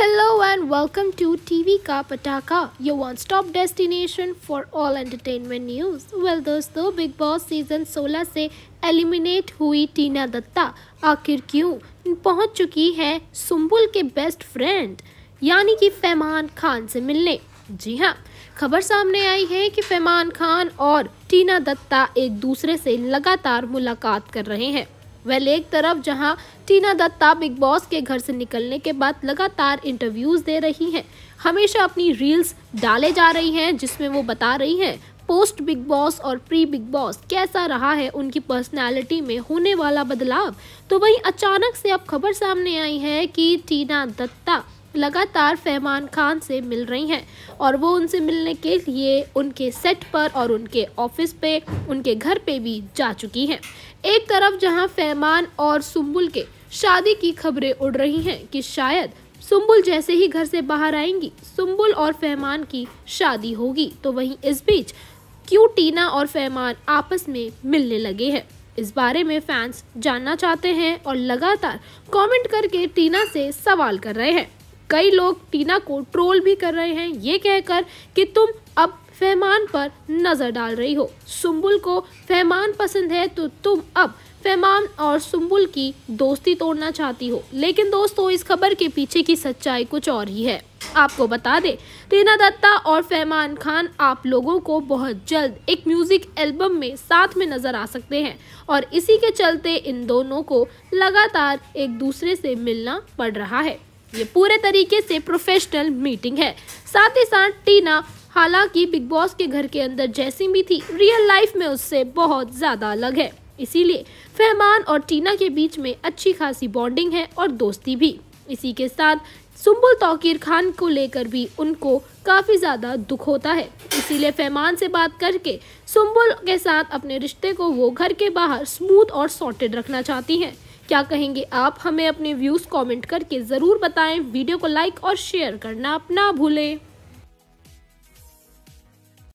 Hello and welcome to TV Ka Pataka, your one-stop destination for all entertainment news. Well दोस्तों Bigg Boss season 16 से eliminate हुई टीना दत्ता आखिर क्यों पहुंच चुकी है सुम्बुल के बेस्ट फ्रेंड यानी कि फैमान खान से मिलने जी हाँ खबर सामने आई है कि फैमान खान और टीना दत्ता एक दूसरे से लगातार मुलाकात कर रहे हैं वेल एक तरफ जहां टीना दत्ता बिग बॉस के घर से निकलने के बाद लगातार इंटरव्यूज़ दे रही हैं हमेशा अपनी रील्स डाले जा रही हैं जिसमें वो बता रही हैं पोस्ट बिग बॉस और प्री बिग बॉस कैसा रहा है उनकी पर्सनालिटी में होने वाला बदलाव तो वहीं अचानक से अब खबर सामने आई है कि टीना दत्ता लगातार फैमान खान से मिल रही हैं और वो उनसे मिलने के लिए उनके सेट पर और उनके ऑफिस पे उनके घर पे भी जा चुकी हैं एक तरफ जहां फैमान और सुम्बुल के शादी की खबरें उड़ रही हैं कि शायद सुम्बुल जैसे ही घर से बाहर आएंगी सुम्बुल और फैमान की शादी होगी तो वहीं इस बीच क्यों टीना और फैमान आपस में मिलने लगे हैं इस बारे में फैंस जानना चाहते हैं और लगातार कमेंट करके टीना से सवाल कर रहे हैं कई लोग टीना को ट्रोल भी कर रहे हैं ये कहकर कि तुम अब फहमान पर नज़र डाल रही हो सुम्बुल को फहमान पसंद है तो तुम अब फैमान और सुम्बुल की दोस्ती तोड़ना चाहती हो लेकिन दोस्तों इस खबर के पीछे की सच्चाई कुछ और ही है आपको बता दें टीना दत्ता और फैमान खान आप लोगों को बहुत जल्द एक म्यूजिक एल्बम में साथ में नजर आ सकते हैं और इसी के चलते इन दोनों को लगातार एक दूसरे से मिलना पड़ रहा है ये पूरे तरीके से प्रोफेशनल मीटिंग है साथ ही साथ टीना हालांकि बिग बॉस के घर के अंदर जैसी भी थी रियल लाइफ में उससे बहुत ज़्यादा अलग है इसीलिए फहमान और टीना के बीच में अच्छी खासी बॉन्डिंग है और दोस्ती भी इसी के साथ सुम्बुल तोकीर खान को लेकर भी उनको काफ़ी ज़्यादा दुख होता है इसीलिए फैमान से बात करके सुम्बुल के साथ अपने रिश्ते को वो घर के बाहर स्मूथ और सॉर्टेड रखना चाहती हैं क्या कहेंगे आप हमें अपने व्यूज़ कमेंट करके ज़रूर बताएं वीडियो को लाइक और शेयर करना अपना भूलें